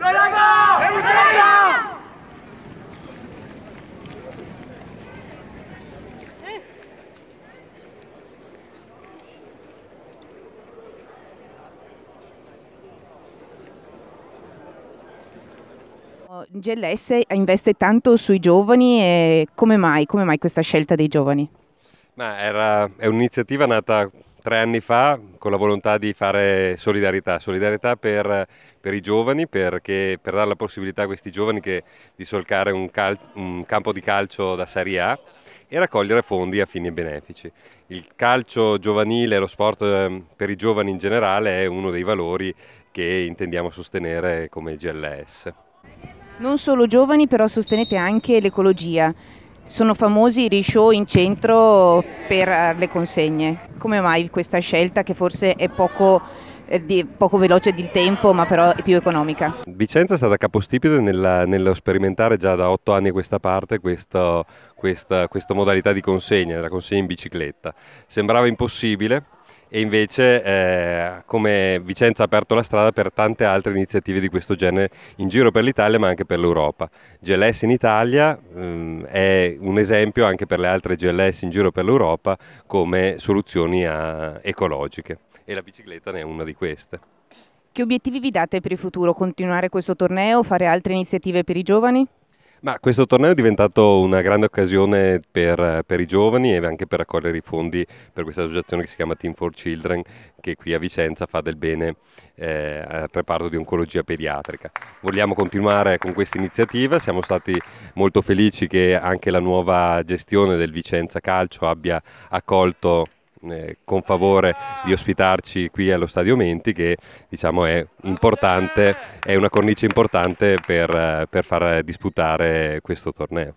Ragazzi, GLS investe tanto sui giovani e come mai, come mai questa scelta dei giovani? Ma era, è un'iniziativa nata tre anni fa con la volontà di fare solidarietà, solidarietà per, per i giovani, perché, per dare la possibilità a questi giovani che, di solcare un, cal, un campo di calcio da Serie A e raccogliere fondi a fini benefici. Il calcio giovanile, lo sport ehm, per i giovani in generale è uno dei valori che intendiamo sostenere come GLS. Non solo giovani, però sostenete anche l'ecologia. Sono famosi i rishow in centro per eh, le consegne. Come mai questa scelta che forse è poco eh, di, poco veloce di tempo ma però è più economica. Vicenza è stata capostipite nella, nello sperimentare già da otto anni a questa parte questo, questa, questa modalità di consegna, la consegna in bicicletta. Sembrava impossibile, e invece eh, come Vicenza ha aperto la strada per tante altre iniziative di questo genere in giro per l'Italia ma anche per l'Europa. GLS in Italia ehm, è un esempio anche per le altre GLS in giro per l'Europa come soluzioni a, eh, ecologiche e la bicicletta ne è una di queste. Che obiettivi vi date per il futuro? Continuare questo torneo? Fare altre iniziative per i giovani? Ma questo torneo è diventato una grande occasione per, per, i giovani e anche per raccogliere i fondi per questa associazione che si chiama Team for Children che qui a Vicenza fa del bene eh, al reparto di oncologia pediatrica. Vogliamo continuare con questa iniziativa, siamo stati molto felici che anche la nuova gestione del Vicenza Calcio abbia accolto eh, con favore di ospitarci qui allo Stadio Menti che diciamo, è, è una cornice importante per, eh, per far disputare questo torneo.